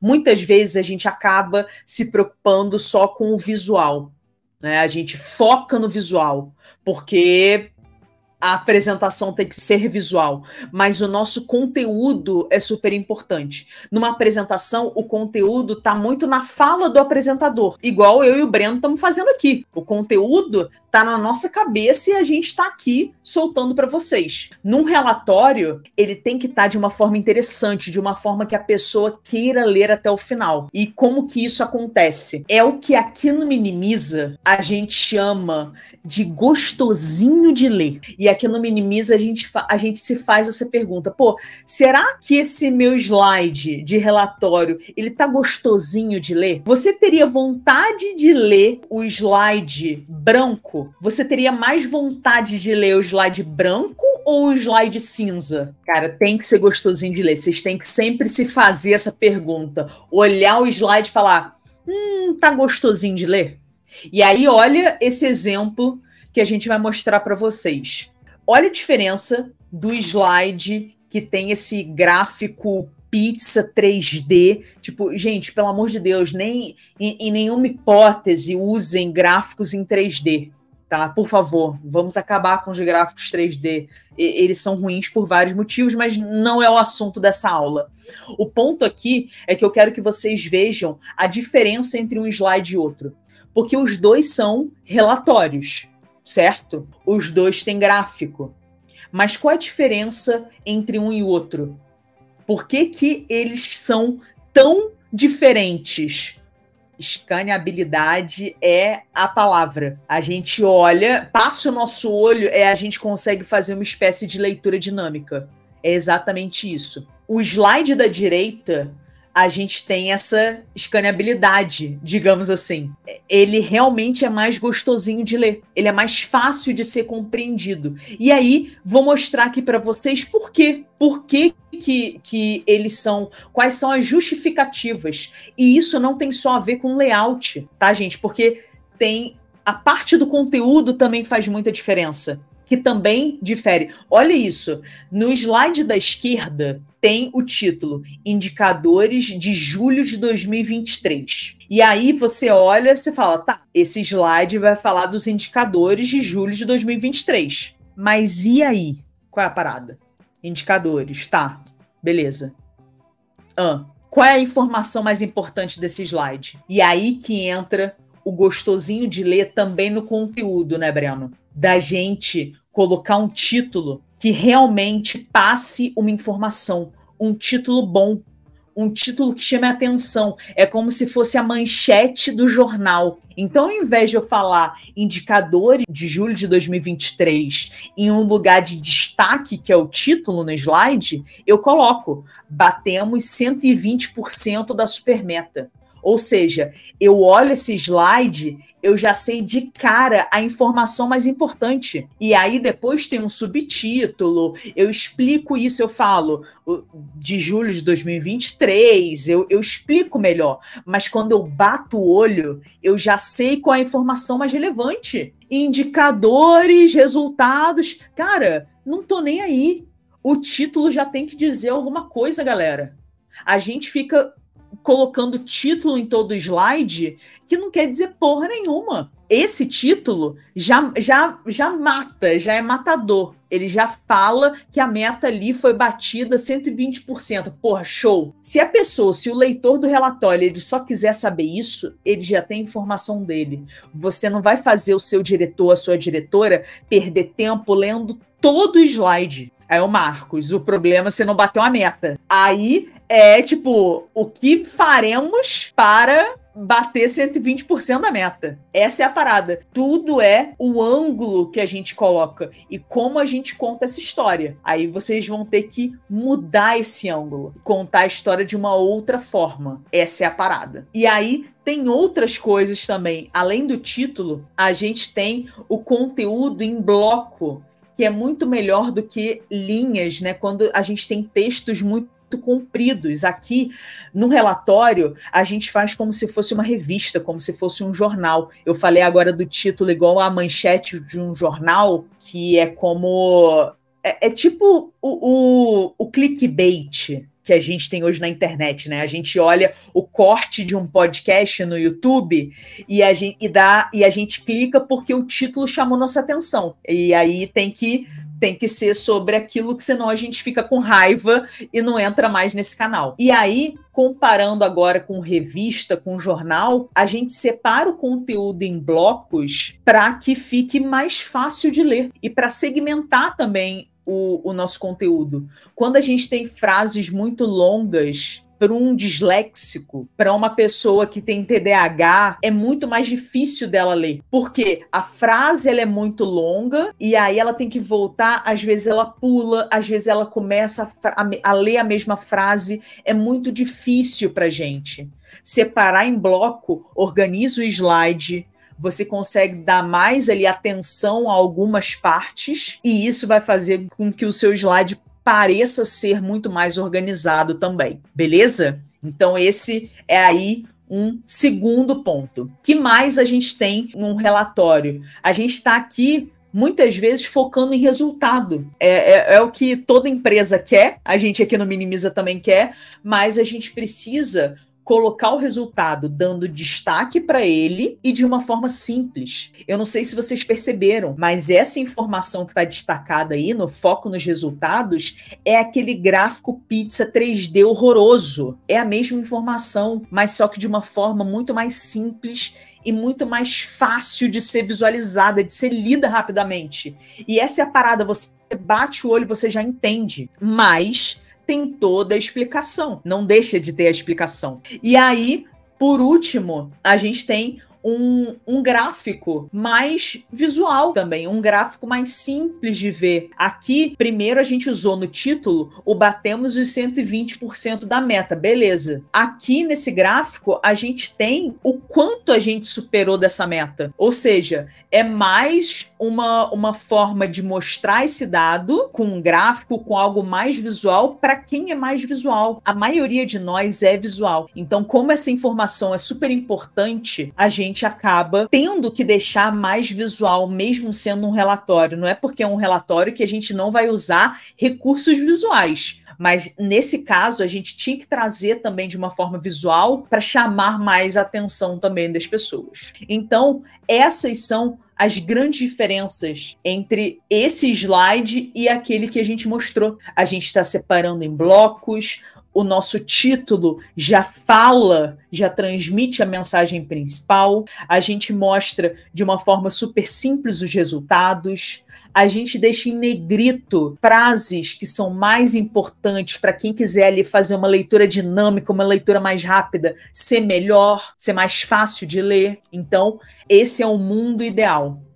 Muitas vezes a gente acaba se preocupando só com o visual, né? A gente foca no visual, porque a apresentação tem que ser visual, mas o nosso conteúdo é super importante. Numa apresentação, o conteúdo está muito na fala do apresentador, igual eu e o Breno estamos fazendo aqui. O conteúdo tá na nossa cabeça e a gente está aqui soltando para vocês. Num relatório, ele tem que estar tá de uma forma interessante, de uma forma que a pessoa queira ler até o final. E como que isso acontece? É o que aqui no Minimiza a gente chama de gostosinho de ler. E aqui no Minimiza a gente, a gente se faz essa pergunta: pô, será que esse meu slide de relatório ele tá gostosinho de ler? Você teria vontade de ler o slide branco? você teria mais vontade de ler o slide branco ou o slide cinza? Cara, tem que ser gostosinho de ler. Vocês têm que sempre se fazer essa pergunta. Olhar o slide e falar: hum, tá gostosinho de ler? E aí, olha esse exemplo que a gente vai mostrar para vocês. Olha a diferença do slide que tem esse gráfico pizza 3D. Tipo, gente, pelo amor de Deus, nem em, em nenhuma hipótese usem gráficos em 3D tá? Por favor, vamos acabar com os gráficos 3D. E, eles são ruins por vários motivos, mas não é o assunto dessa aula. O ponto aqui é que eu quero que vocês vejam a diferença entre um slide e outro, porque os dois são relatórios, certo? Os dois têm gráfico. Mas qual a diferença entre um e outro? Por que, que eles são tão diferentes? escaneabilidade é a palavra. A gente olha, passa o nosso olho, é a gente consegue fazer uma espécie de leitura dinâmica. É exatamente isso. O slide da direita, a gente tem essa escaneabilidade, digamos assim. Ele realmente é mais gostosinho de ler, ele é mais fácil de ser compreendido. E aí, vou mostrar aqui para vocês por quê. Por quê que, que eles são, quais são as justificativas. E isso não tem só a ver com layout, tá, gente? Porque tem a parte do conteúdo também faz muita diferença, que também difere. Olha isso, no slide da esquerda tem o título Indicadores de julho de 2023. E aí você olha, você fala, tá, esse slide vai falar dos indicadores de julho de 2023. Mas e aí? Qual é a parada? Indicadores, tá. Beleza. Ah, qual é a informação mais importante desse slide? E aí que entra o gostosinho de ler também no conteúdo, né, Breno? Da gente colocar um título que realmente passe uma informação, um título bom, um título que chame a atenção. É como se fosse a manchete do jornal. Então, ao invés de eu falar indicadores de julho de 2023 em um lugar de destaque, que é o título no slide, eu coloco: batemos 120% da supermeta. Ou seja, eu olho esse slide, eu já sei de cara a informação mais importante. E aí depois tem um subtítulo, eu explico isso, eu falo de julho de 2023, eu, eu explico melhor. Mas quando eu bato o olho, eu já sei qual é a informação mais relevante. Indicadores, resultados. Cara, não tô nem aí. O título já tem que dizer alguma coisa, galera. A gente fica colocando título em todo slide que não quer dizer porra nenhuma esse título já, já, já mata, já é matador. Ele já fala que a meta ali foi batida 120%. Porra, show! Se a pessoa, se o leitor do relatório, ele só quiser saber isso, ele já tem informação dele. Você não vai fazer o seu diretor, a sua diretora, perder tempo lendo todo o slide. Aí o Marcos, o problema é você não bateu a meta. Aí é tipo, o que faremos para bater 120% da meta. Essa é a parada. Tudo é o ângulo que a gente coloca e como a gente conta essa história. Aí vocês vão ter que mudar esse ângulo, contar a história de uma outra forma. Essa é a parada. E aí tem outras coisas também. Além do título, a gente tem o conteúdo em bloco que é muito melhor do que linhas, né? Quando a gente tem textos muito muito compridos. Aqui, no relatório, a gente faz como se fosse uma revista, como se fosse um jornal. Eu falei agora do título igual a manchete de um jornal, que é como. É, é tipo o, o, o clickbait, que a gente tem hoje na internet, né? A gente olha o corte de um podcast no YouTube e a gente, e dá, e a gente clica porque o título chamou nossa atenção. E aí tem que tem que ser sobre aquilo que senão a gente fica com raiva e não entra mais nesse canal. E aí, comparando agora com revista, com jornal, a gente separa o conteúdo em blocos para que fique mais fácil de ler e para segmentar também o, o, nosso conteúdo. Quando a gente tem frases muito longas para um disléxico, para uma pessoa que tem TDAH, é muito mais difícil dela ler, porque a frase ela é muito longa e aí ela tem que voltar, às vezes ela pula, às vezes ela começa a, a ler a mesma frase, é muito difícil para gente. Separar em bloco, organiza o slide, você consegue dar mais ali atenção a algumas partes e isso vai fazer com que o seu slide pareça ser muito mais organizado também, beleza? Então esse é aí um segundo ponto. Que mais a gente tem num relatório? A gente está aqui muitas vezes focando em resultado. É, é, é, o que toda empresa quer, a gente aqui no Minimiza também quer, mas a gente precisa colocar o resultado dando destaque para ele e de uma forma simples. Eu não sei se vocês perceberam, mas essa informação que está destacada aí no foco nos resultados é aquele gráfico pizza 3D horroroso. É a mesma informação, mas só que de uma forma muito mais simples e muito mais fácil de ser visualizada, de ser lida rapidamente. E essa é a parada, você bate o olho, você já entende. Mas tem toda a explicação. Não deixa de ter a explicação. E aí, por último, a gente tem um, um, gráfico mais visual também, um gráfico mais simples de ver. Aqui, primeiro a gente usou no título o batemos os 120% da meta, beleza. Aqui nesse gráfico a gente tem o quanto a gente superou dessa meta, ou seja, é mais uma, uma forma de mostrar esse dado com um gráfico, com algo mais visual, para quem é mais visual. A maioria de nós é visual. Então, como essa informação é super importante, a gente acaba tendo que deixar mais visual, mesmo sendo um relatório. Não é porque é um relatório que a gente não vai usar recursos visuais. Mas nesse caso, a gente tinha que trazer também de uma forma visual para chamar mais atenção também das pessoas. Então, essas são as grandes diferenças entre esse slide e aquele que a gente mostrou. A gente está separando em blocos, o nosso título já fala, já transmite a mensagem principal, a gente mostra de uma forma super simples os resultados, a gente deixa em negrito frases que são mais importantes para quem quiser ali fazer uma leitura dinâmica, uma leitura mais rápida, ser melhor, ser mais fácil de ler. Então, esse é o mundo ideal.